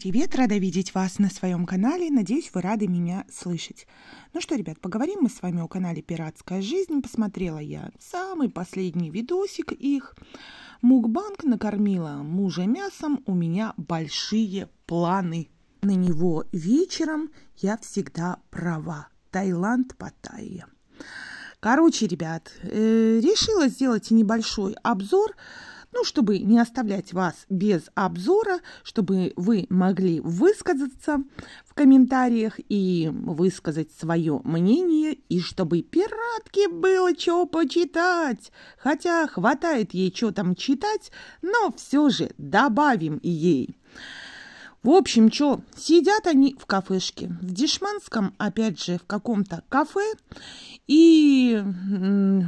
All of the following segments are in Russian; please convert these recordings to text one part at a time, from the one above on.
Привет, рада видеть вас на своем канале. Надеюсь, вы рады меня слышать. Ну что, ребят, поговорим мы с вами о канале «Пиратская жизнь». Посмотрела я самый последний видосик их. Мукбанг накормила мужа мясом. У меня большие планы. На него вечером я всегда права. Таиланд, Паттайя. Короче, ребят, э, решила сделать небольшой обзор – ну, чтобы не оставлять вас без обзора, чтобы вы могли высказаться в комментариях и высказать свое мнение, и чтобы пиратке было чего почитать. Хотя хватает ей что там читать, но все же добавим ей. В общем, что, сидят они в кафешке, в Дешманском, опять же, в каком-то кафе, и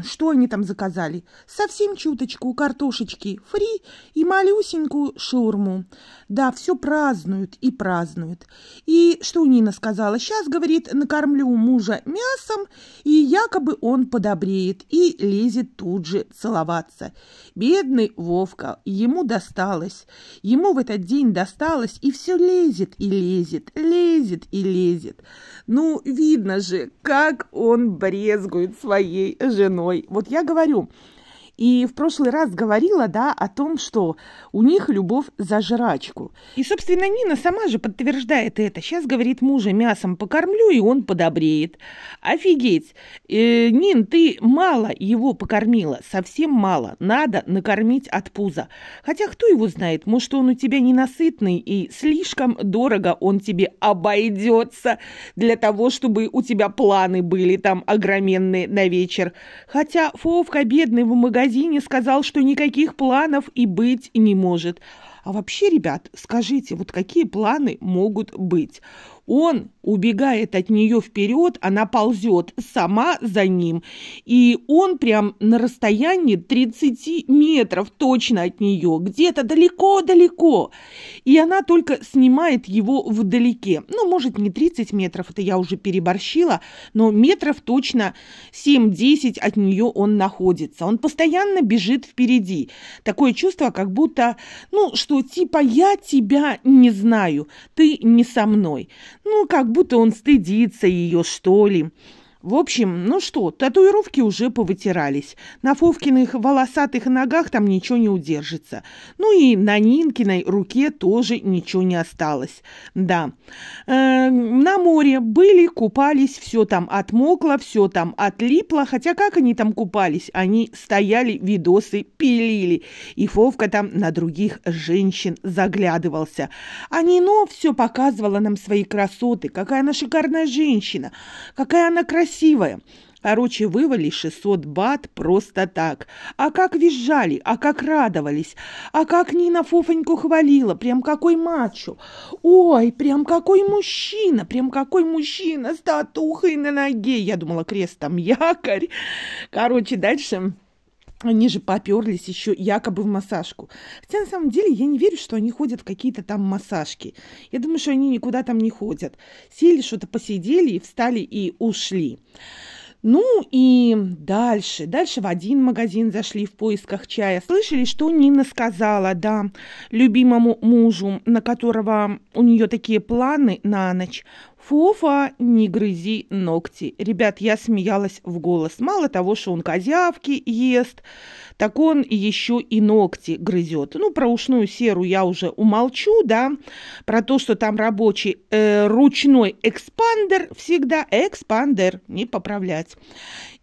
что они там заказали? Совсем чуточку картошечки фри и малюсенькую шаурму. Да, все празднуют и празднуют. И что Нина сказала? Сейчас, говорит, накормлю мужа мясом, и якобы он подобреет, и лезет тут же целоваться. Бедный Вовка, ему досталось. Ему в этот день досталось, и все все лезет и лезет, лезет и лезет. Ну, видно же, как он брезгует своей женой. Вот я говорю, и в прошлый раз говорила, да, о том, что у них любовь за жрачку. И, собственно, Нина сама же подтверждает это. Сейчас говорит мужа, мясом покормлю, и он подобреет. Офигеть! Э, Нин, ты мало его покормила, совсем мало. Надо накормить от пуза. Хотя кто его знает, может, он у тебя ненасытный, и слишком дорого он тебе обойдется для того, чтобы у тебя планы были там огроменные на вечер. Хотя Фовка бедный в магазине магазине сказал, что никаких планов и быть не может. А вообще, ребят, скажите, вот какие планы могут быть? Он убегает от нее вперед, она ползет сама за ним, и он прям на расстоянии 30 метров точно от нее, где-то далеко-далеко. И она только снимает его вдалеке. Ну, может, не 30 метров, это я уже переборщила, но метров точно 7-10 от нее он находится. Он постоянно бежит впереди. Такое чувство, как будто, ну, что типа я тебя не знаю, ты не со мной. Ну, как будто он стыдится ее, что ли. В общем, ну что, татуировки уже повытирались. На Фовкиных волосатых ногах там ничего не удержится. Ну и на Нинкиной руке тоже ничего не осталось. Да. Э, на море были, купались, все там отмокло, все там отлипло. Хотя как они там купались? Они стояли, видосы пилили. И Фовка там на других женщин заглядывался. А Нино все показывала нам свои красоты. Какая она шикарная женщина, какая она красивая красивая. Короче, вывали 600 бат просто так. А как визжали, а как радовались, а как Нина Фофоньку хвалила, прям какой мачо. Ой, прям какой мужчина, прям какой мужчина с татухой на ноге. Я думала, крест там якорь. Короче, дальше они же поперлись еще якобы в массажку. Хотя на самом деле я не верю, что они ходят в какие-то там массажки. Я думаю, что они никуда там не ходят. Сели, что-то посидели, и встали и ушли. Ну и дальше. Дальше в один магазин зашли в поисках чая. Слышали, что Нина сказала, да, любимому мужу, на которого у нее такие планы на ночь. Фофа, не грызи ногти. Ребят, я смеялась в голос. Мало того, что он козявки ест, так он еще и ногти грызет. Ну, про ушную серу я уже умолчу, да. Про то, что там рабочий э, ручной экспандер, всегда экспандер, не поправлять.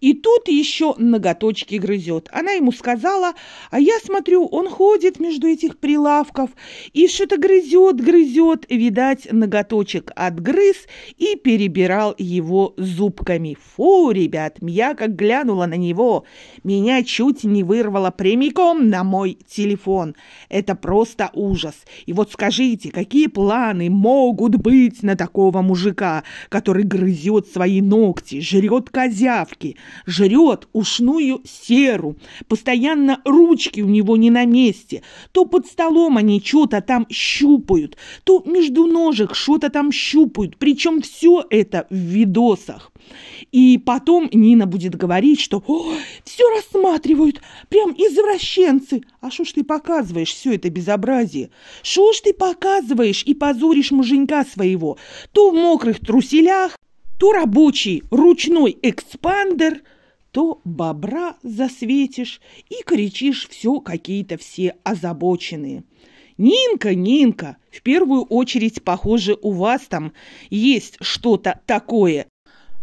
И тут еще ноготочки грызет. Она ему сказала, а я смотрю, он ходит между этих прилавков и что-то грызет, грызет. Видать, ноготочек отгрыз и перебирал его зубками. Фу, ребят, я как глянула на него, меня чуть не вырвало прямиком на мой телефон. Это просто ужас. И вот скажите, какие планы могут быть на такого мужика, который грызет свои ногти, жрет козявки, жрет ушную серу, постоянно ручки у него не на месте, то под столом они что-то там щупают, то между ножек что-то там щупают, причем причем все это в видосах. И потом Нина будет говорить, что все рассматривают, прям извращенцы. А что ж ты показываешь все это безобразие? Что ж ты показываешь и позоришь муженька своего? То в мокрых труселях, то рабочий ручной экспандер – то бобра засветишь и кричишь все какие-то все озабоченные. «Нинка, Нинка, в первую очередь, похоже, у вас там есть что-то такое».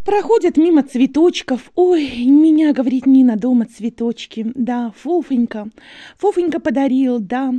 Проходят мимо цветочков. Ой, меня, говорит Нина, дома цветочки. Да, Фофенька. Фофенька подарил, да.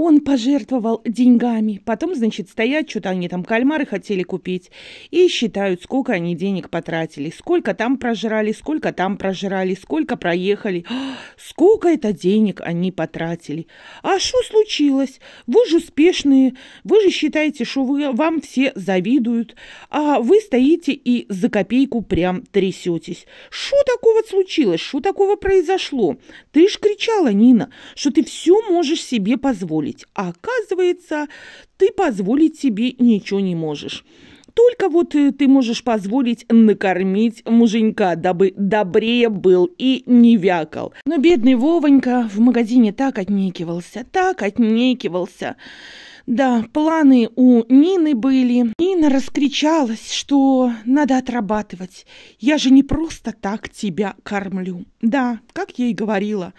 Он пожертвовал деньгами. Потом, значит, стоят, что-то они там кальмары хотели купить. И считают, сколько они денег потратили. Сколько там прожрали, сколько там прожрали, сколько проехали. А, сколько это денег они потратили. А что случилось? Вы же успешные. Вы же считаете, что вы, вам все завидуют. А вы стоите и за копейку прям трясетесь. Что такого случилось? Что такого произошло? Ты ж кричала, Нина, что ты все можешь себе позволить позволить. А оказывается, ты позволить себе ничего не можешь. Только вот э, ты можешь позволить накормить муженька, дабы добрее был и не вякал. Но бедный Вовонька в магазине так отнекивался, так отнекивался. Да, планы у Нины были. Нина раскричалась, что надо отрабатывать. Я же не просто так тебя кормлю. Да, как я и говорила.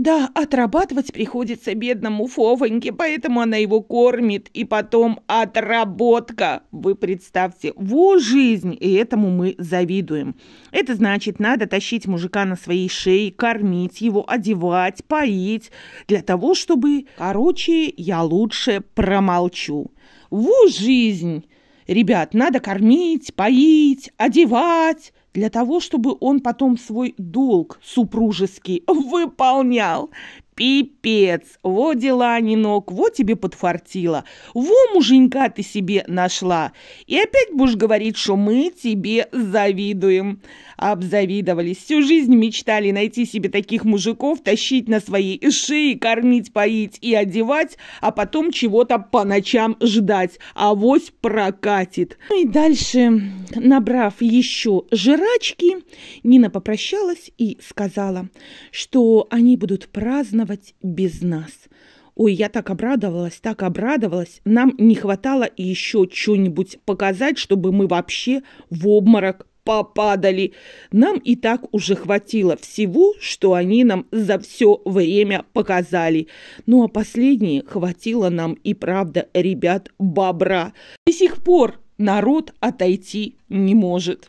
Да, отрабатывать приходится бедному Фовоньке, поэтому она его кормит. И потом отработка. Вы представьте, во жизнь, и этому мы завидуем. Это значит, надо тащить мужика на своей шее, кормить его, одевать, поить. Для того, чтобы... Короче, я лучше промолчу. Во жизнь! Ребят, надо кормить, поить, одевать для того, чтобы он потом свой долг супружеский выполнял Пипец! Во дела, Нинок, во тебе подфартило. Во муженька ты себе нашла. И опять будешь говорить, что мы тебе завидуем. Обзавидовались. Всю жизнь мечтали найти себе таких мужиков, тащить на своей шее, кормить, поить и одевать, а потом чего-то по ночам ждать. А вось прокатит. Ну и дальше, набрав еще жрачки, Нина попрощалась и сказала, что они будут праздновать праздновать без нас. Ой, я так обрадовалась, так обрадовалась. Нам не хватало еще что-нибудь показать, чтобы мы вообще в обморок попадали. Нам и так уже хватило всего, что они нам за все время показали. Ну а последнее хватило нам и правда, ребят, бобра. До сих пор народ отойти не может.